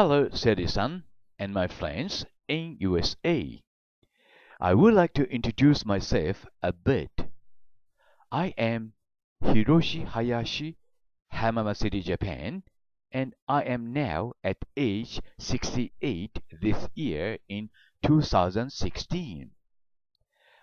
Hello citizen and my friends in USA. I would like to introduce myself a bit. I am Hiroshi Hayashi, Hamama City, Japan, and I am now at age 68 this year in 2016.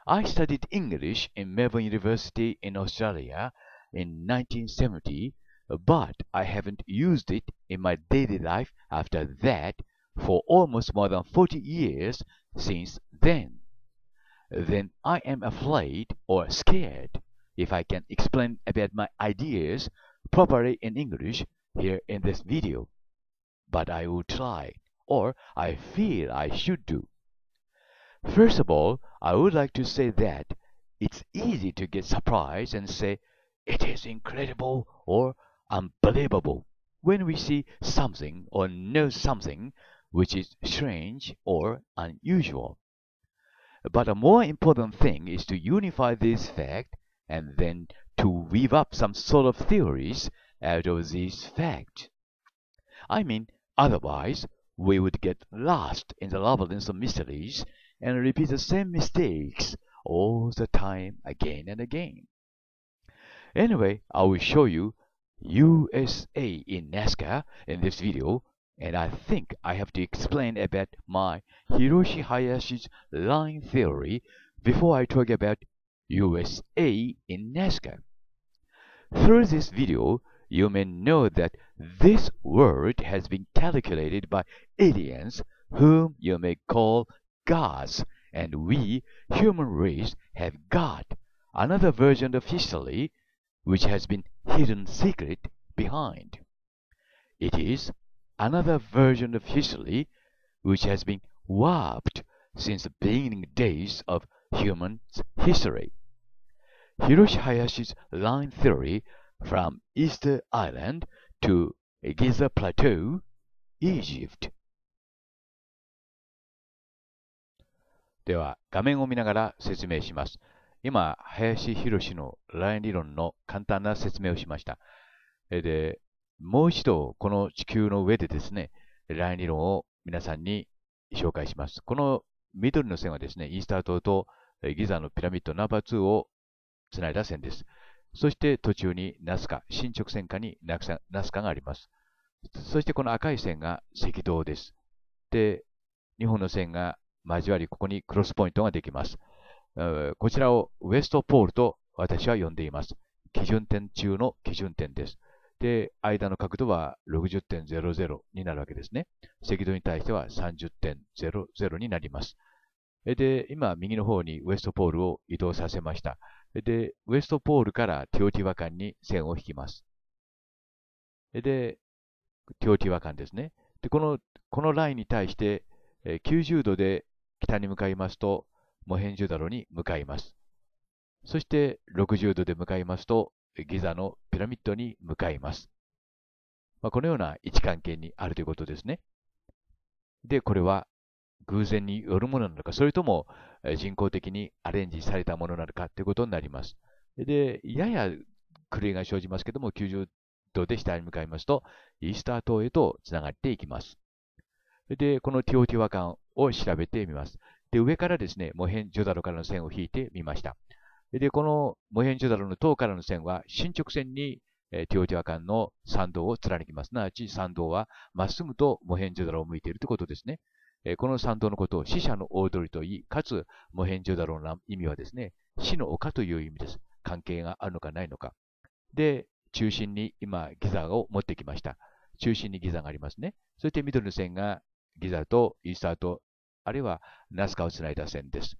I studied English in Melbourne University in Australia in 1970 but I haven't used it in my daily life after that for almost more than forty years since then. Then I am afraid or scared if I can explain about my ideas properly in English here in this video. But I will try, or I feel I should do. First of all, I would like to say that it's easy to get surprised and say, it is incredible or unbelievable when we see something or know something which is strange or unusual. But a more important thing is to unify this fact and then to weave up some sort of theories out of this fact. I mean, otherwise we would get lost in the labyrinth of mysteries and repeat the same mistakes all the time again and again. Anyway, I will show you USA in NASCAR in this video and I think I have to explain about my Hiroshi Hayashi's line theory before I talk about USA in NASCAR. Through this video, you may know that this world has been calculated by aliens whom you may call gods and we, human race, have God, another version of history which has been hidden secret behind. It is another version of history which has been warped since the beginning days of human history. Hiroshi Hayashi's line theory from Easter Island to Giza Plateau, Egypt では画面を見ながら説明します。今、林博のライン理論の簡単な説明をしました。で、もう一度、この地球の上でですね、ライン理論を皆さんに紹介します。この緑の線はですね、イースター島とギザのピラミッドナンバー2をつないだ線です。そして途中にナスカ、進捗線下にナスカがあります。そしてこの赤い線が赤道です。で、2本の線が交わり、ここにクロスポイントができます。こちらをウエストポールと私は呼んでいます。基準点中の基準点です。で、間の角度は60.00になるわけですね。赤道に対しては30.00になります。で、今、右の方にウエストポールを移動させました。で、ウエストポールからティオティワカンに線を引きます。で、ティオティワカンですね。で、この、このラインに対して、90度で北に向かいますと、モヘンジュダロに向かいます。そして60度で向かいますと、ギザのピラミッドに向かいます。まあ、このような位置関係にあるということですね。で、これは偶然によるものなのか、それとも人工的にアレンジされたものなのかということになります。で、やや狂いが生じますけども、90度で下に向かいますと、イースター島へとつながっていきます。で、このティオティワカンを調べてみます。で、上からですね、モヘンジョダロからの線を引いてみました。で、このモヘンジョダロの塔からの線は進直線に、えー、ティオティワカンの参道を貫きます。すなわち参道はまっすぐとモヘンジョダロを向いているということですね。えー、この参道のことを死者の大通りと言い、かつモヘンジョダロの意味はですね、死の丘という意味です。関係があるのかないのか。で、中心に今ギザを持ってきました。中心にギザがありますね。そして緑の線がギザとイースターとあるいはナスカをつないだ線です。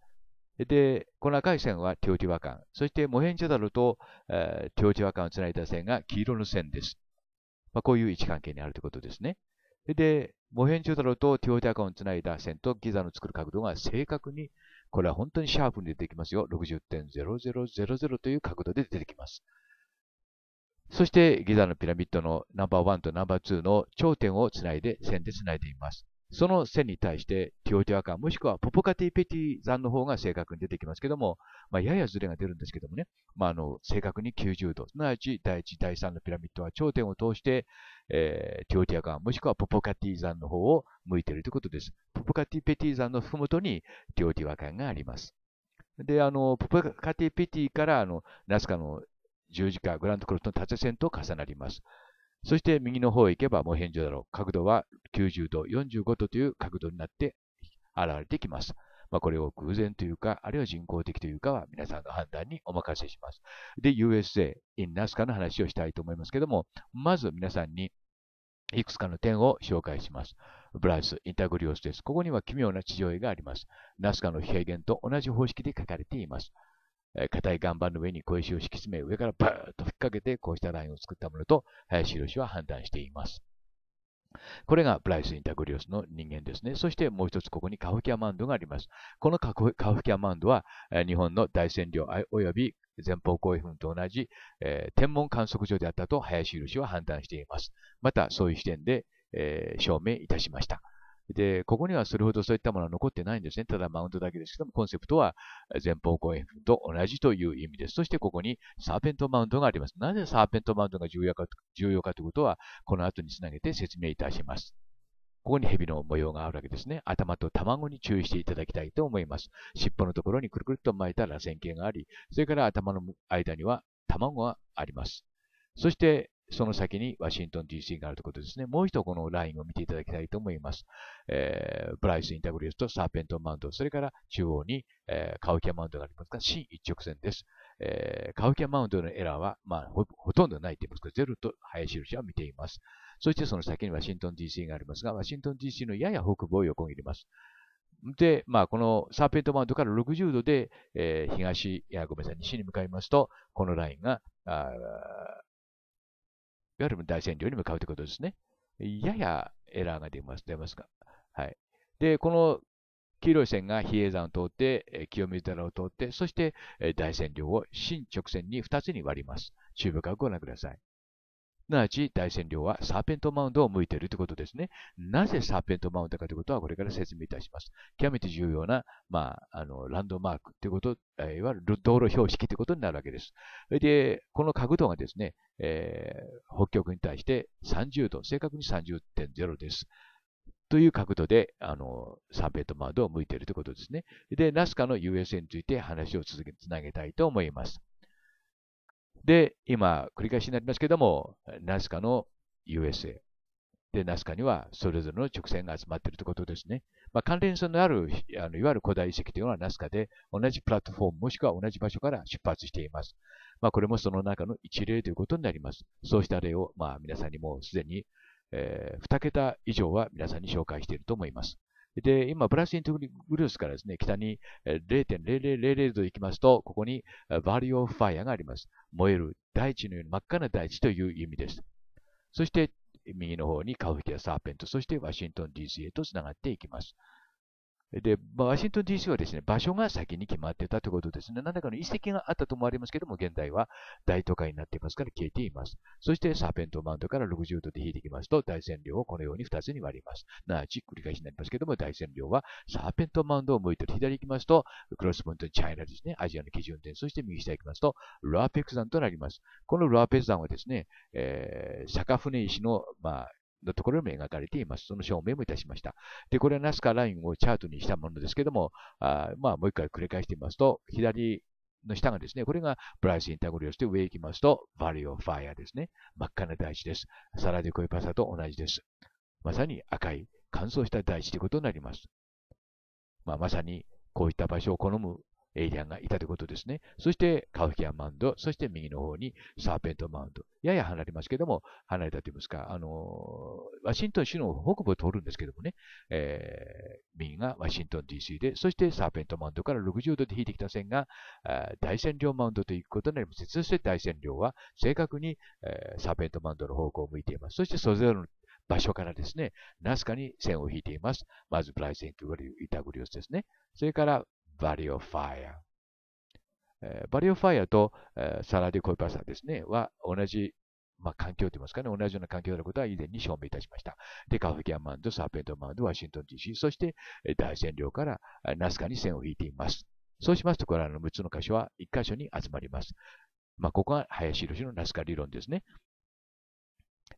で、この赤い線はテオティワカン。そしてモヘンジョダルと、えー、テオティワカンをつないだ線が黄色の線です。まあ、こういう位置関係にあるということですね。で、モヘンジョダルとテオティワカンをつないだ線とギザの作る角度が正確に、これは本当にシャープに出てきますよ。60.0000という角度で出てきます。そしてギザのピラミッドのナンバーワンとナンバーツーの頂点をつないで線でつないでいます。その線に対して、ティオティアカン、もしくはポポカティペティ山の方が正確に出てきますけども、まあ、ややずれが出るんですけどもね、まあ、あの、正確に90度、すなわち第1、第3のピラミッドは頂点を通して、えー、ティオティアカン、もしくはポポカティ山の方を向いているということです。ポポカティペティ山のふもとにティオティアカンがあります。で、あの、ポポカティペティから、あの、ナスカの十字架、グランドクロスの縦線と重なります。そして右の方へ行けばもう変状だろう。角度は90度、45度という角度になって現れてきます。まあ、これを偶然というか、あるいは人工的というかは皆さんの判断にお任せします。で、USA in NASCA の話をしたいと思いますけども、まず皆さんにいくつかの点を紹介します。ブライス、インタグリオスです。ここには奇妙な地上絵があります。ナスカの平原と同じ方式で書かれています。え硬い岩盤の上に小石を敷き詰め、上からバーッと吹っかけて、こうしたラインを作ったものと、林博士は判断しています。これがブライス・インタグリオスの人間ですね。そしてもう一つここにカフキアマンドがあります。このカフキアマンドは日本の大占領及び前方後衛墳と同じ、えー、天文観測所であったと林博士は判断しています。またそういう視点で、えー、証明いたしました。で、ここにはそれほどそういったものは残ってないんですね。ただマウントだけですけども、コンセプトは前方後円と同じという意味です。そしてここにサーペントマウントがあります。なぜサーペントマウントが重要か重要かということは、この後につなげて説明いたします。ここに蛇の模様があるわけですね。頭と卵に注意していただきたいと思います。尻尾のところにくるくるっと巻いた螺旋形があり、それから頭の間には卵があります。そして、その先にワシントン DC があるということですね。もう一度このラインを見ていただきたいと思います。えー、ブライス・インタグリウスとサーペントマウンド、それから中央に、えー、カウキャマウンドがありますが、新一直線です。えー、カウキャマウンドのエラーは、まあ、ほとんどないと言いますか、ゼロと早印は見ています。そしてその先にワシントン DC がありますが、ワシントン DC のやや北部を横切ります。で、まあ、このサーペントマウントから60度で、えー、東、いや、ごめんなさい、西に向かいますと、このラインが、あいわゆる大占領に向かうということですね。ややエラーが出ます出ますが。はい。で、この黄色い線が比叡山を通って、清水寺を通って、そして大占領を新直線に2つに割ります。注意深くご覧ください。すなわち大仙量はサーペントマウンドを向いているということですね。なぜサーペントマウンドかということはこれから説明いたします。極めて重要な、まあ、あの、ランドマークということ、いわゆる道路標識ということになるわけです。で、この角度がですね、えー、北極に対して30度、正確に30.0です。という角度で、あの、サーペントマウンドを向いているということですね。で、ナスカの USA について話を続け、つなげたいと思います。で、今、繰り返しになりますけども、ナスカの USA。で、ナスカにはそれぞれの直線が集まっているということですね。まあ、関連性のあるあの、いわゆる古代遺跡というのはナスカで、同じプラットフォームもしくは同じ場所から出発しています。まあ、これもその中の一例ということになります。そうした例を、まあ、皆さんにもうすでに、えー、2桁以上は皆さんに紹介していると思います。で、今、ブラシイントグルースからですね、北に0.0000度行きますと、ここにバリオファイアがあります。燃える大地のように真っ赤な大地という意味です。そして、右の方にカウフィティア・サーペント、そしてワシントン DC へと繋がっていきます。で、ワシントン DC はですね、場所が先に決まってたということですね。何らかの遺跡があったと思われますけども、現在は大都会になっていますから消えています。そして、サーペントマウンドから60度で引いていきますと、大線量をこのように2つに割ります。なじ繰り返しになりますけども、大線量はサーペントマウンドを向いて左行きますと、クロスポイントチャイナですね、アジアの基準点、そして右下行きますと、ロアーペク山となります。このロアーペク山はですね、えー、坂船石の、まあ、のところにも描かれています。その証明もいたしました。で、これはナスカラインをチャートにしたものですけども、あまあ、もう一回繰り返してみますと、左の下がですね、これがプライスインタグリオスで上行きますと、バリオファイアですね。真っ赤な大地です。サラデコイパサと同じです。まさに赤い乾燥した大地ということになります。まあ、まさにこういった場所を好むエイリアンがいたということですね。そして、カウフキアンマウンド、そして右の方にサーペントマウンド。やや離れますけども、離れたと言いますか、あのー、ワシントン州の北部を通るんですけどもね、えー、右がワシントン DC で、そしてサーペントマウンドから60度で引いてきた線が、えー、大線量マウンドということになります。そして大線量は正確に、えー、サーペントマウンドの方向を向いています。そしてそれぞれの場所からですね、ナスカに線を引いています。まず、プライセンクグリュー、イタグリオスですね。それから、バリオファイア。バリオファイアとサラディ・コイパーサーですね、は同じ、まあ、環境といいますかね、同じような環境であることは以前に証明いたしました。で、カフキアマンド、サーペントマウンド、ワシントン DC、そして大占領からナスカに線を引いています。そうしますと、これらの6つの箇所は1箇所に集まります。まあ、ここは林宏のナスカ理論ですね。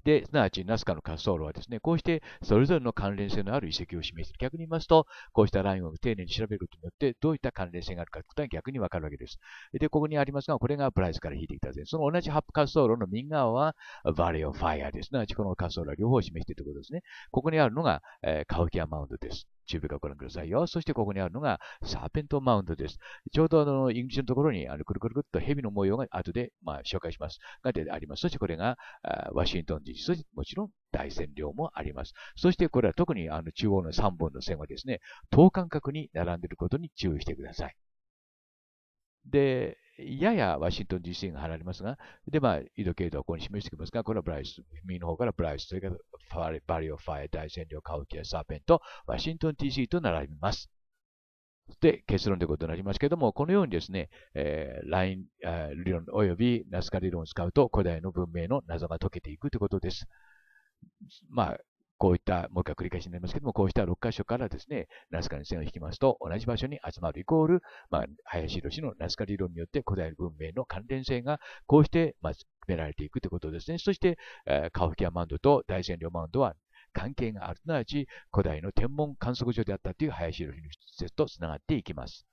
で、すなわちナスカの滑走路はですね、こうしてそれぞれの関連性のある遺跡を示して、逆に言いますと、こうしたラインを丁寧に調べることによって、どういった関連性があるかということは逆にわかるわけです。で、ここにありますが、これがプライスから引いてきたぜ。その同じハップ滑走路の右側は、バレオファイアです。すなわちこの滑走路は両方を示しているということですね。ここにあるのが、えー、カウキアマウンドです。YouTube からご覧くださいよ。そしてここにあるのがサーペントマウンドです。ちょうどあの、入り口のところに、あの、くるくるくるっと蛇の模様が後で、まあ、紹介します。があります。そしてこれが、ワシントン時、c そしてもちろん大線量もあります。そしてこれは特にあの、中央の3本の線はですね、等間隔に並んでいることに注意してください。で、ややワシントン DC が離れますが、で、まあ、緯度経度はここに示してきますが、これはブライス、右の方からブライス、それからバリオファイア、大占領、カウキア、サーペント、ワシントン DC と並びます。で、結論ということになりますけれども、このようにですね、えー、ライン、えー、理論及びナスカ理論を使うと古代の文明の謎が解けていくということです。まあ、こういった、もう一回繰り返しになりますけども、こうした6箇所からですね、ナスカの線を引きますと、同じ場所に集まるイコール、まあ、林博士のナスカ理論によって古代文明の関連性が、こうして、まあ、決められていくということですね。そして、えー、カオフキアマウンドと大仙陵マウンドは関係がある、すなわち古代の天文観測所であったという林博士の説とつながっていきます。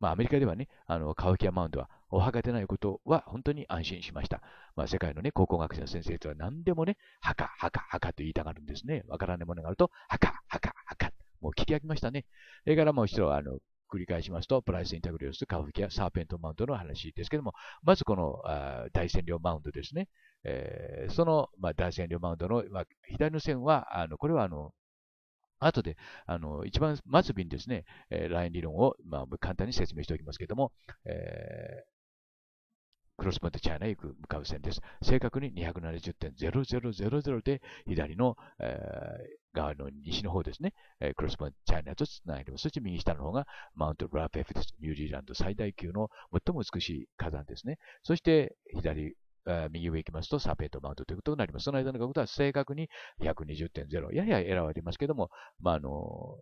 まあ、アメリカではね、あの、カウキアマウントは、お墓でないことは本当に安心しました。まあ、世界のね、高校学生の先生とは何でもね、墓、墓、墓と言いたがるんですね。わからないものがあると、墓、墓、墓。もう聞き飽きましたね。それからもう一度、あの、繰り返しますと、プライス・インタグリオス、カウキア、サーペントマウントの話ですけども、まずこのあ大占領マウントですね。えー、その、まあ、大占領マウントの、まあ、左の線は、あの、これはあの、後で、あの、一番末尾にですね、えー、ライン理論を、まあ、簡単に説明しておきますけれども、えークロスポイントチャイナへ行く向かう線です。正確に270.0000で左の、えー、側の西の方ですね、えー、クロスポイントチャイナとつないでます。そして右下の方がマウント・ラーペフです。ニュージーランド最大級の最も美しい火山ですね。そして左右上行きますとサペートマウントということになります。その間の角度は正確に120.0。ややエラーはありますけども、まあ、あの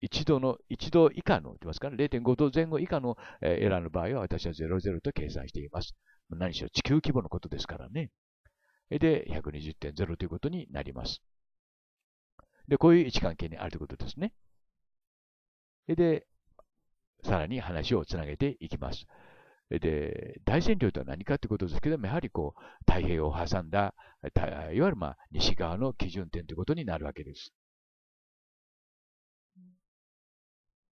一度の、一度以下の、言ますかね、0.5度前後以下の、エラーの場合は私は00と計算しています。何しろ地球規模のことですからね。で、120.0ということになります。で、こういう位置関係にあるということですね。で、さらに話をつなげていきます。で、大占領とは何かということですけども、やはりこう、太平洋を挟んだ、いわゆるまあ西側の基準点ということになるわけです。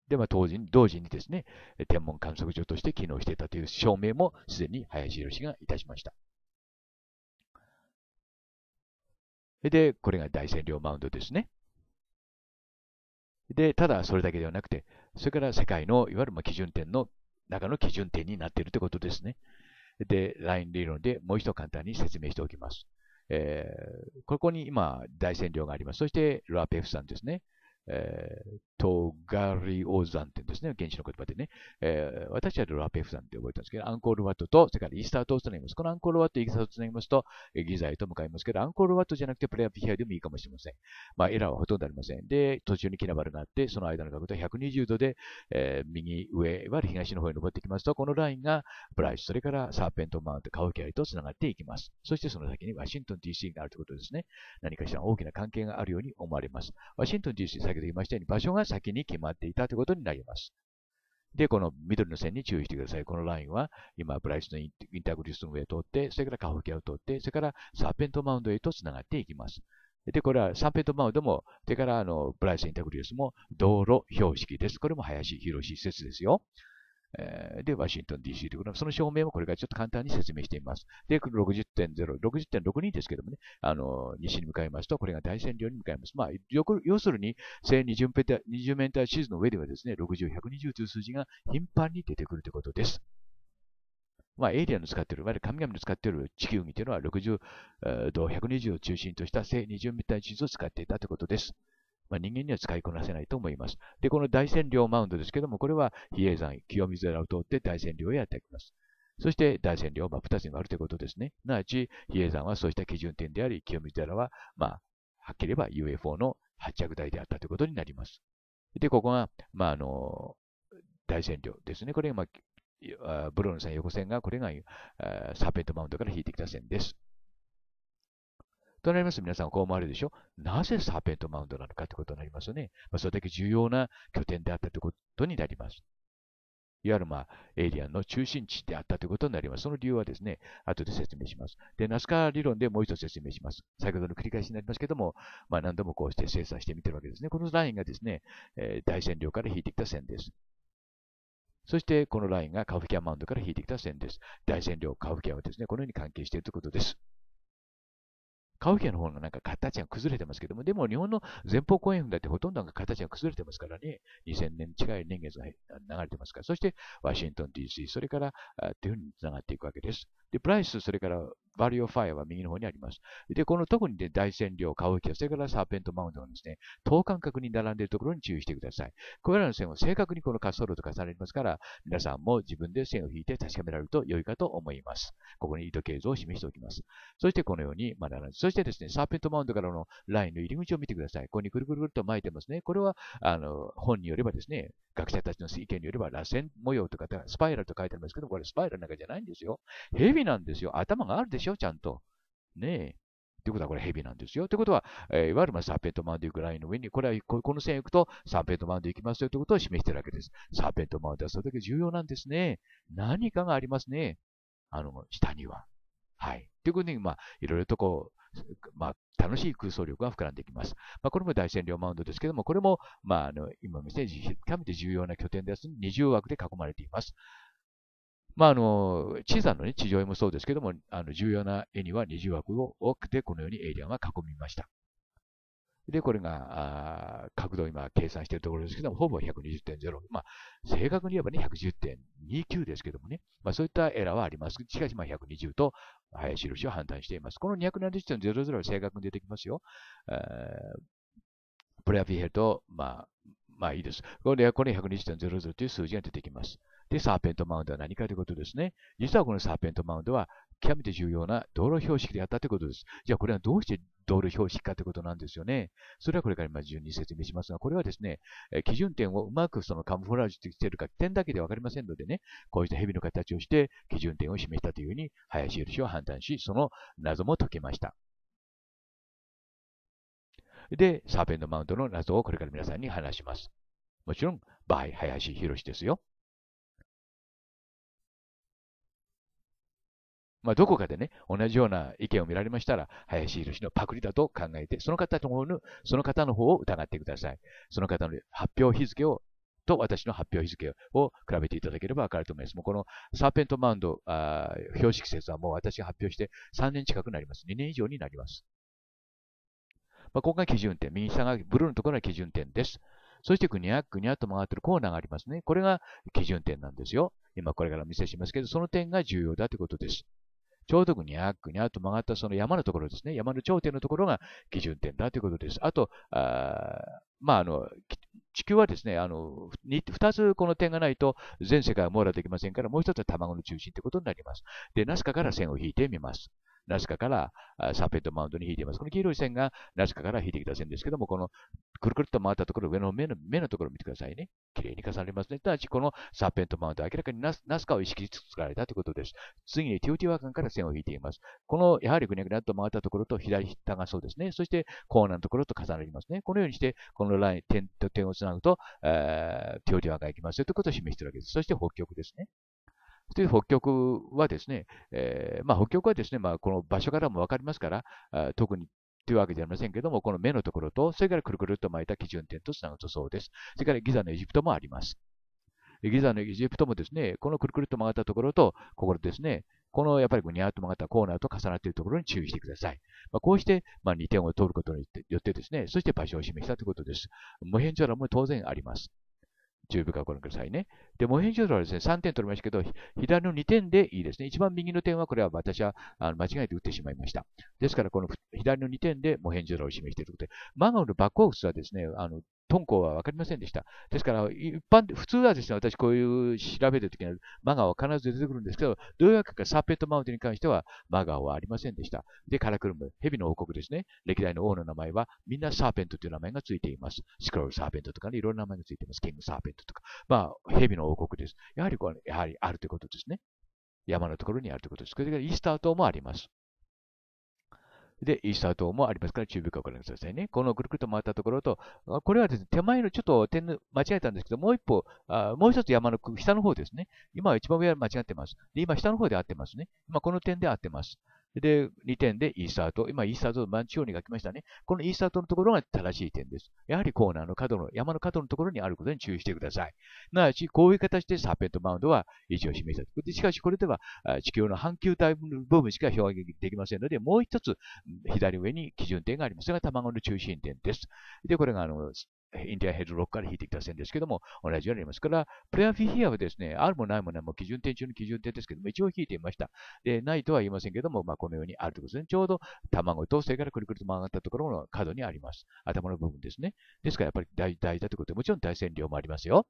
で、まあ、当時に、同時にですね、天文観測所として機能していたという証明もすでに林博がいたしました。で、これが大占領マウンドですね。で、ただそれだけではなくて、それから世界のいわゆるまあ基準点の中の基準点になっているということですね。で、ライン理論でもう一度簡単に説明しておきます。えー、ここに今、大線量があります。そして、ラアペフさんですね。えー、トガリオ山ってですね、現地の言葉でね、えー、私はルラペフ山って覚えたんですけど、アンコールワットと、それからイースター島となります。このアンコールワット、イースター島となりますと、ギザへと向かいますけど、アンコールワットじゃなくてプレアピヒアでもいいかもしれません。まあ、エラーはほとんどありません。で、途中にキナバルがあって、その間の角度は120度で、えー、右上は東の方へ登っていきますと、このラインがブライス、それからサーペントマウント、カウキャリと繋がっていきます。そしてその先にワシントン DC があるということですね。何かしら大きな関係があるように思われます。ワシントン DC、先ほど言いましたように場所が先に決まっていたということになります。で、この緑の線に注意してください。このラインは、今、ブライスのインタグリスの上を通って、それからカフケを通って、それからサーペントマウンドへと繋がっていきます。で、これはサーペントマウンドも、それからあの、ブライスインタグリスも道路標識です。これも林広い施設ですよ。えー、で、ワシントン DC ということで、その証明もこれからちょっと簡単に説明しています。で、60.0、60.62ですけどもね、あの、西に向かいますと、これが大占領に向かいます。まあ、よく、要するに、正二十ター地図の上ではですね、60、120という数字が頻繁に出てくるということです。まあ、エイリアンの使っている、いわゆる神々の使っている地球儀というのは60度120を中心とした正二十ター地図を使っていたということです。まあ、人間には使いこなせないと思います。で、この大仙陵マウンドですけども、これは比叡山、清水寺を通って大仙陵へやってきます。そして大仙陵は、ま2つに割るということですね。なわち、比叡山はそうした基準点であり、清水寺は、まあ、はっきり言えば UFO の発着台であったということになります。で、ここが、まあ、あの、大仙陵ですね。これが、まあ、ブローさん横線が、これがサーペントマウンドから引いてきた線です。となりますと皆さんこう思われるでしょなぜサーペントマウンドなのかってことになりますよね。まあ、それだけ重要な拠点であったということになります。いわゆる、まあ、エイリアンの中心地であったということになります。その理由はですね、後で説明します。で、ナスカ理論でもう一度説明します。先ほどの繰り返しになりますけども、まあ、何度もこうして精査してみてるわけですね。このラインがですね、えー、大線量から引いてきた線です。そして、このラインがカフキアマウンドから引いてきた線です。大線量、カフキアはですね、このように関係しているということです。カウヒアの方のなんか形が崩れてますけども、でも日本の前方後円墳だってほとんどが形が崩れてますからね、2000年近い年月が流れてますから、そしてワシントン DC、それから、というふうに繋がっていくわけです。で、プライス、それからバリオファイアは右の方にあります。で、この特に、ね、大占領、川域、それからサーペントマウントのですね、等間隔に並んでいるところに注意してください。これらの線を正確にこの滑走路と重ねますから、皆さんも自分で線を引いて確かめられると良いかと思います。ここに糸形図を示しておきます。そしてこのように、まだ、並んで、そしてですね、サーペントマウントからのラインの入り口を見てください。ここにくるくるくると巻いてますね。これは、あの、本によればですね、学者たちの意見によれば、螺旋模様とか、スパイラルと書いてありますけど、これスパイラルなんかじゃないんですよ。蛇なんですよ。頭があるでしょちゃんと。ねえ。いうことはこれヘビなんですよ。ということは、えー、いわゆるまあサーペントマウンド。行くラインの上に、これはこの線行くとサーペントマウンド行きますよということを示しているわけです。サーペントマウンドはそれだけ重要なんですね。何かがありますね。あの、下には。はい。ということで、まあ、いろいろとこう、まあ、楽しい空想力が膨らんできます。まあ、これも大占領マウンドですけども、これも、まあ、あの、今見せ、極めて重要な拠点です。二重枠で囲まれています。まあ、あの、小さな、ね、地上絵もそうですけども、あの重要な絵には20枠を多くて、このようにエイリアンは囲みました。で、これが、あ角度を今計算しているところですけども、ほぼ120.0。まあ、正確に言えばね、110.29ですけどもね。まあ、そういったエラーはあります。しかし、まあ、120と、早印は判断しています。この270.00は正確に出てきますよ。プレアフィヘルと、まあ、まあいいです。これ、これ120.00という数字が出てきます。で、サーペントマウンドは何かということですね。実はこのサーペントマウンドは極めて重要な道路標識であったということです。じゃあこれはどうして道路標識かということなんですよね。それはこれから今順に説明しますが、これはですね、基準点をうまくそのカムフラージュできているか、点だけでわかりませんのでね、こうした蛇の形をして基準点を示したというふうに林由氏は判断し、その謎も解けました。で、サーペントマウントの謎をこれから皆さんに話します。もちろん、バイ林博ですよ。まあ、どこかでね、同じような意見を見られましたら、林宏のパクリだと考えて、その方の方の、その方の方を疑ってください。その方の発表日付をと私の発表日付を比べていただければわかると思います。もうこのサーペントマウンドあ標識説はもう私が発表して3年近くなります。2年以上になります。まあ、ここが基準点。右下がブルーのところが基準点です。そしてぐにゃぐにゃと曲がってるコーナーがありますね。これが基準点なんですよ。今これから見せしますけど、その点が重要だということです。ちょうどぐにゃーぐにゃーと曲がったその山のところですね。山の頂点のところが基準点だということです。あと、あまあ、あの、地球はですね、あの2、2つこの点がないと全世界は網羅できませんから、もう一つは卵の中心ということになります。で、ナスカから線を引いてみます。ナスカからサーペントマウンドに引いています。この黄色い線がナスカから引いてきた線ですけども、このくるくるっと回ったところ、上の目の目のところを見てくださいね。綺麗に重なりますね。ただし、このサーペントマウント、明らかにナスカを意識し作られたということです。次にティオティワカンから線を引いています。この、やはりグニャグニャっと回ったところと左下がそうですね。そして、コーナーのところと重なりますね。このようにして、このライン、点と点をつなぐと、ティオティワカン行きますよということを示しているわけです。そして、北極ですね。という北極はですね、えー、まあ、北極はですね、まあ、この場所からも分かりますから、あ特にというわけではありませんけども、この目のところと、それからくるくるっと巻いた基準点とつなぐとそうです。それからギザのエジプトもあります。ギザのエジプトもですね、このくるくるっと曲がったところと、ここですね、このやっぱりぐにゃーっと曲がったコーナーと重なっているところに注意してください。まあ、こうして、まあ、2点を通ることによってですね、そして場所を示したということです。無辺調欄も当然あります。十分からご覧くださいね。で、モヘンジョロはですね、3点取りましたけど、左の2点でいいですね。一番右の点は、これは私はあの間違えて打ってしまいました。ですから、この左の2点でモヘンジョロを示しているということで、マガオのバックオフスはですね、あの敦煌は分かりませんでした。ですから、一般、普通はですね、私こういう調べるときにマガオは必ず出てくるんですけど、どういうわけかサーペットマウントに関してはマガオはありませんでした。で、カラクルム、蛇の王国ですね。歴代の王の名前はみんなサーペントという名前がついています。スクロールサーペントとかね、いろんな名前がついています。キングサーペントとか。まあ、蛇の王国です。やはりこれ、やはりあるということですね。山のところにあるということです。それからイースター島もあります。で、イースター島もありますから、注意深くご覧くださいね。このぐるぐると回ったところと、これはですね、手前のちょっと点間違えたんですけど、もう一歩、あもう一つ山の下の方ですね。今は一番上は間違ってます。で、今下の方で合ってますね。今この点で合ってます。で、2点でイースタート。今、イースタート、の真チオに書きましたね。このイースタートのところが正しい点です。やはりコーナーの角の、山の角のところにあることに注意してください。なわち、こういう形でサーペントマウンドは位置を示した。しかし、これでは地球の半球体部分しか表現できませんので、もう一つ、左上に基準点がありますが、卵の中心点です。で、これが、あの、インディアンヘッドロックから引いてきた線ですけども、同じようになりますから、プレアフィヒアはですね、あるもないものはもう基準点中の基準点ですけども、一応引いてみました。で、ないとは言いませんけども、まあ、このようにあるということですね。ちょうど卵と、それからくるくると曲がったところの角にあります。頭の部分ですね。ですからやっぱり大事だということで、もちろん大線量もありますよ。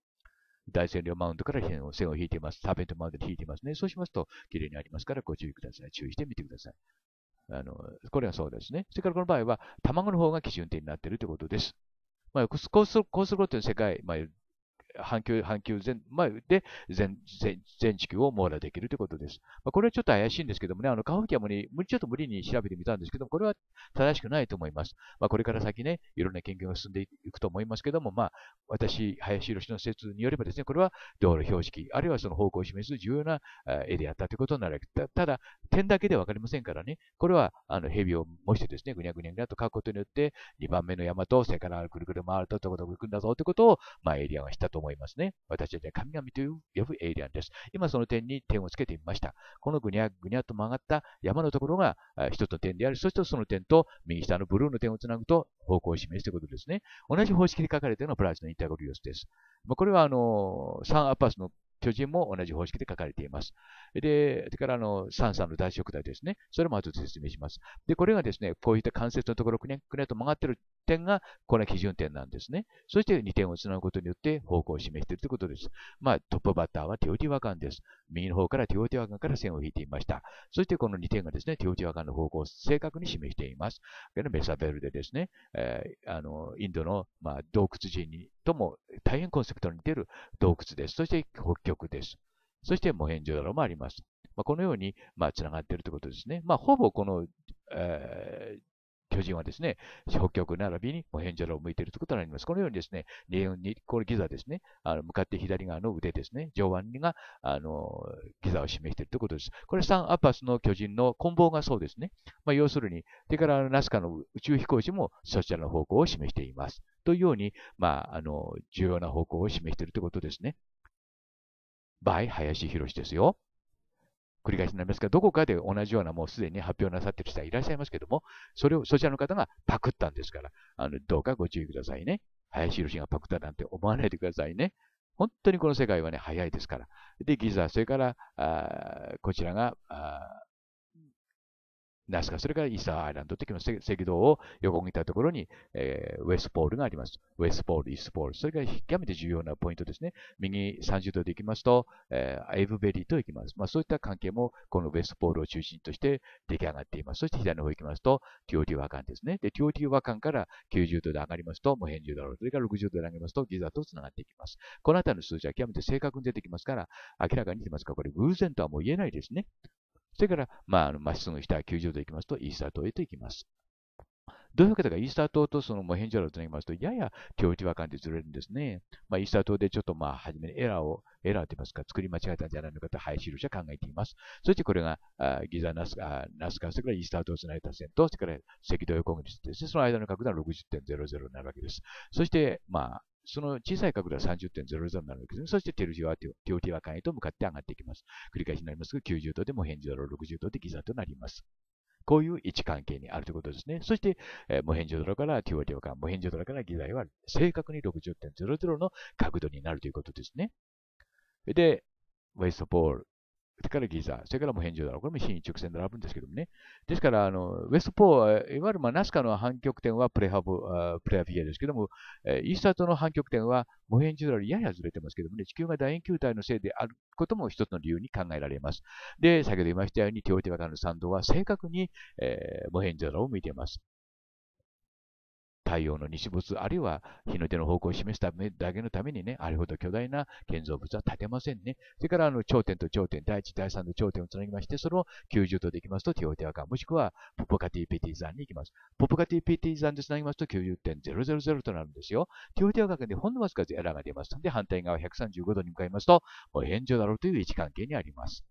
大線量マウントから線を引いています。ターペントマウントで引いていますね。そうしますと、綺麗にありますからご注意ください。注意してみてください。あの、これはそうですね。それからこの場合は、卵の方が基準点になっているということです。まあ、コースコースロットの世界、まあ、半球、半球全、前で全、全、全地球を網羅できるということです。まあ、これはちょっと怪しいんですけどもね、あの、カはキアもに、ちょっと無理に調べてみたんですけども、これは正しくないと思います。まあ、これから先ね、いろんな研究が進んでいくと思いますけども、まあ、私、林博の説によればですね、これは道路標識、あるいはその方向を示す重要な絵であったということになるた。ただ、点だけではわかりませんからね、これは、あの、蛇を模してですね、ぐにゃぐにゃぐにゃと書くことによって、2番目の山と、それからぐるぐる回ると、とことくんだぞということを、まあ、エリアがしたと思いますね。私たちは神々という呼ぶエイリアンです。今その点に点をつけてみました。このぐにゃぐにゃと曲がった山のところが一つの点である。そしてその点と右下のブルーの点をつなぐと方向を示すということですね。同じ方式で書かれているのはプラスのインタゴリオスです。これはあの、サンアパスの巨人も同じ方式で書かれています。で、それからあの、サンサンの大食体ですね。それも後で説明します。で、これがですね、こういった関節のところ、くねくねと曲がってる点がこの基準点なんですね。そして2点をつなぐことによって方向を示しているということです。まあ、トップバッターはテオティワカンです。右の方からテオティワカンから線を引いていました。そしてこの2点がですね、テオティワカンの方向を正確に示しています。メサベルでですね、えー、あのインドの、まあ、洞窟人とも大変コンセプトに似ている洞窟です。そして北極です。そしてモヘンジョダロもあります。まあ、このように、まあ、つながっているということですね。まあ、ほぼこの、えー、巨人はですね、北極並びにモヘンジャロを向いているということになります。このようにですね、レに、これギザですね、あの向かって左側の腕ですね、上腕が、あの、ギザを示しているということです。これサン・アパスの巨人の棍棒がそうですね。まあ、要するに、それからナスカの宇宙飛行士もそちらの方向を示しています。というように、まあ、あの、重要な方向を示しているということですね。by 林博ですよ。繰り返しになりますが、どこかで同じようなもうすでに発表なさってる人はいらっしゃいますけども、それを、そちらの方がパクったんですから、あの、どうかご注意くださいね。林博士がパクったなんて思わないでくださいね。本当にこの世界はね、早いですから。で、ギザ、それから、あこちらが、あナスカ、それからイースターアイランドという赤道を横切ったところに、えー、ウェストポールがあります。ウェストポール、イースポール。それが極めて重要なポイントですね。右30度で行きますと、えー、エブベリーと行きます。まあ、そういった関係も、このウェストポールを中心として出来上がっています。そして左の方行きますと、ティオティワカンですね。で、ティオティワカンから90度で上がりますと、モヘンジュダロそれから60度で上げますと、ギザと繋がっていきます。この辺りの数字は極めて正確に出てきますから、明らかに言てますが、これ偶然とはもう言えないですね。それから、まあ、あまっすぐ下90度行きますと、イースター島へと行きます。どういうわけか、イースター島とそのモヘンジョをつなぎますと、やや境地は感じずれるんですね。まあ、イースター島でちょっとまあ、初めにエラーを、エラーと言いますか、作り間違えたんじゃないのかと、はい、資料者考えています。そしてこれが、あギザナスカ、ナスカ、それからイースター島をつないだ線と、それから赤道横口ですね、その間の角度は60.00になるわけです。そして、まあ、その小さい角度は30.00になるわけですね。そしてテル手筋はティワ若へと向かって上がっていきます。繰り返しになりますが、90度でも変状ロ60度でギザとなります。こういう位置関係にあるということですね。そして、えー、ンジ状ドラからテティィオオカ、モヘンジ状ドラからギザは正確に60.00の角度になるということですね。で、ウェストポール、それからギザ、それからもヘ返ジだろう。これも新一直線で並ぶんですけどもね。ですから、あの、ウェストポー、いわゆるまあナスカの反極点はプレハブ、プレアフィアですけども、イースタートの反極点はモヘンジュラルややずれてますけどもね、地球が楕円球体のせいであることも一つの理由に考えられます。で、先ほど言いましたように、テ・置いてカのン道は正確に、えー、モヘンジュラルを見ています。太陽の日没、あるいは日の出の方向を示すためだけのためにね、あれほど巨大な建造物は建てませんね。それから、あの、頂点と頂点、第一、第三の頂点をつなぎまして、その90度で行きますと、ティオテアカ、もしくは、ポポカティピティ山に行きます。ポポカティピティ山でつなぎますと、90.000となるんですよ。ティオテアカでほんのわずかでエラーが出ます。ので、反対側135度に向かいますと、もう炎上だろうという位置関係にあります。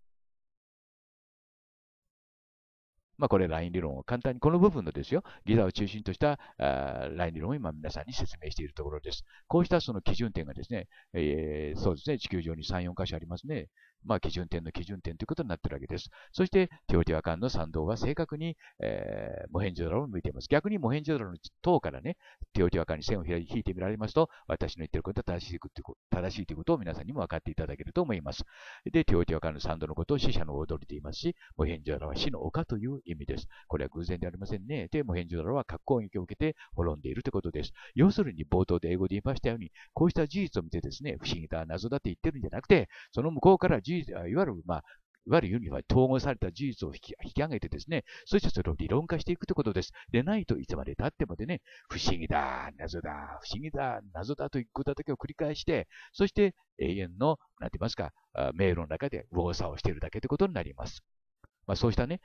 まあ、これ LINE 理論を簡単に、この部分のですよ、ギザを中心としたあライン理論を今皆さんに説明しているところです。こうしたその基準点がですね、えー、そうですね、地球上に3、4箇所ありますね。まあ、基準点の基準点ということになっているわけです。そして、ティオティワカンの参道は正確に、えー、モヘンジョダロを向いています。逆にモヘンジョダロの塔からね、ティオティワカンに線を引いてみられますと、私の言ってることは正しいということを皆さんにも分かっていただけると思います。で、ティオティワカンの参道のことを死者の踊りと言いますし、モヘンジョダロは死の丘という意味です。これは偶然ではありませんね。で、モヘンジョダロは格好撃を受けて滅んでいるということです。要するに、冒頭で英語で言いましたように、こうした事実を見てですね、不思議だ、謎だって言ってるんじゃなくて、その向こうから事事実、いわゆる、まあ、いわゆるユニファイ、統合された事実を引き上げてですね、そしてそれを理論化していくということです。でないといつまで経ってもでね、不思議だ、謎だ、不思議だ、謎だということだけを繰り返して、そして永遠の、なんて言いますか、迷路の中でーサーをしているだけということになります。まあ、そうしたね、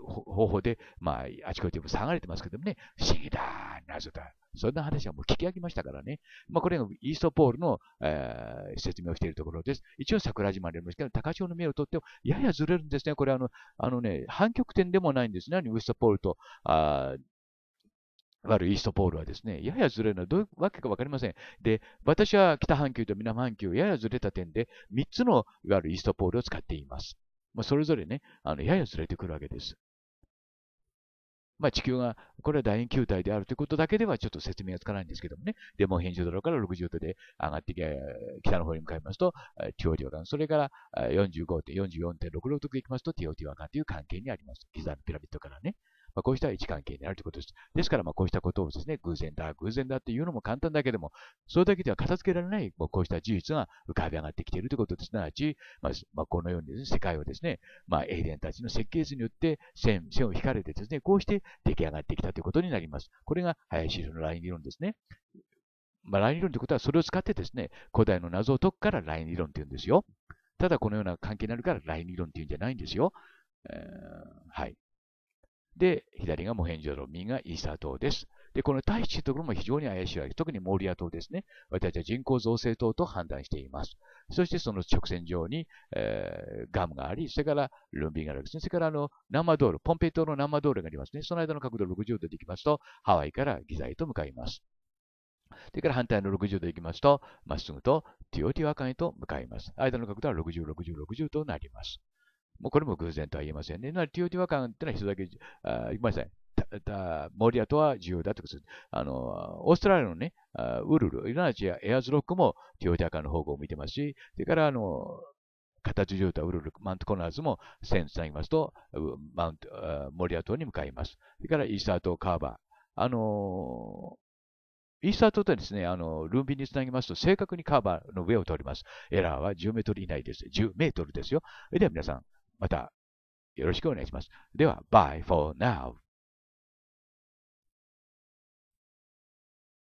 方法で、まあ、あちこち下がれてますけどもね、不思議だ、謎だ。そんな話はもう聞き上げましたからね。まあ、これがイーストポールの、えー、説明をしているところです。一応桜島でありますけど、高潮の目をとっても、ややずれるんですね。これあの、あのね、反極点でもないんですね。ウーストポールと、あゆるイーストポールはですね、ややずれるのはどういうわけかわかりません。で、私は北半球と南半球、ややずれた点で、3つのいわゆるイーストポールを使っています。まあ、それぞれね、あの、やや連れてくるわけです。まあ、地球が、これは楕円球体であるということだけではちょっと説明がつかないんですけどもね。で、もう変10度から60度で上がってき、北の方に向かいますと、TOT カン。それから45.44.66度行きますと TOT カンという関係にあります。ギザのピラミッドからね。まあ、こうした位置関係になるということです。ですから、まあ、こうしたことをですね、偶然だ、偶然だっていうのも簡単だけども、それだけでは片付けられない、まあ、こうした事実が浮かび上がってきているということです。なわち、まあ、まあ、このようにです、ね、世界をですね、まあ、エイデンたちの設計図によって線、線を引かれてですね、こうして出来上がってきたということになります。これが林のライン理論ですね。まあ、ライン理論ということは、それを使ってですね、古代の謎を解くからライン理論っていうんですよ。ただこのような関係になるからライン理論っていうんじゃないんですよ。えー、はい。で、左がモヘンジョロ、右がイーサー島です。で、この大地というところも非常に怪しいわけです。特にモーリア島ですね。私は人口造成島と判断しています。そしてその直線上に、えー、ガムがあり、それからルンビンがあるんですね。それからあの、ナマドール、ポンペイ島のナマドールがありますね。その間の角度60度でいきますと、ハワイからギザイと向かいます。それから反対の60度でいきますと、まっすぐとティオティワカンへと向かいます。間の角度は60、60、60となります。もうこれも偶然とは言えませんね。なので、ティオティワカンってのは一つだけ、あごめんなさい。モリアとは重要だということです。あの、オーストラリアのね、ウルル、イラナチやエアーズロックもティオティワカンの方向を見てますし、それからあの、形状態ウルル、マントコナーズも線つなぎますと、マント、モリア島に向かいます。それからイースター島カーバー。あのイースター島ってですね、あの、ルンビンにつなぎますと、正確にカーバーの上を通ります。エラーは10メートル以内です。10メートルですよ。では皆さん、またよろしくお願いします。では、Bye for now!